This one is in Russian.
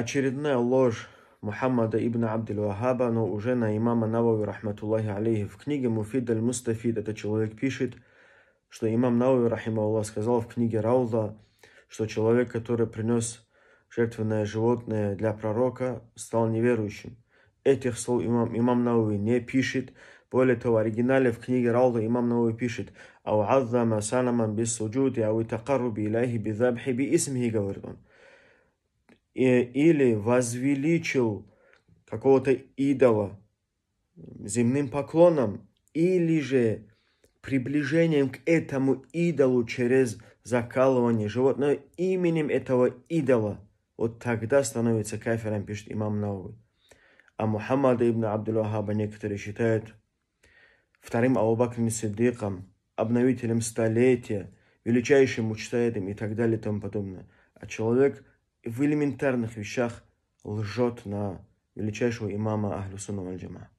Очередная ложь Мухаммада ибн Абдул-Вахаба, но уже на имама Навави, рахматуллахи алейхи. В книге Муфид аль-Мустафид этот человек пишет, что имам Навави, рахимауллах, сказал в книге Рауда, что человек, который принес жертвенное животное для пророка, стал неверующим. Этих слов имам, имам Науи не пишет. Более того, в оригинале в книге Рауда имам Науи пишет «Ау аззама санаман бис суджуди, ау такаруби иляхи би забхи би исмхи», говорит он или возвеличил какого-то идола земным поклоном, или же приближением к этому идолу через закалывание животного именем этого идола, вот тогда становится кафиром, пишет имам Науи. А Мухаммада ибн Абдул-Вахаба некоторые считают вторым Аубакрин Сиддиком, обновителем столетия, величайшим мучтаидом и так далее и тому подобное. А человек – в элементарных вещах лжет на величайшего имама Ахлюсуна Аль-Джама.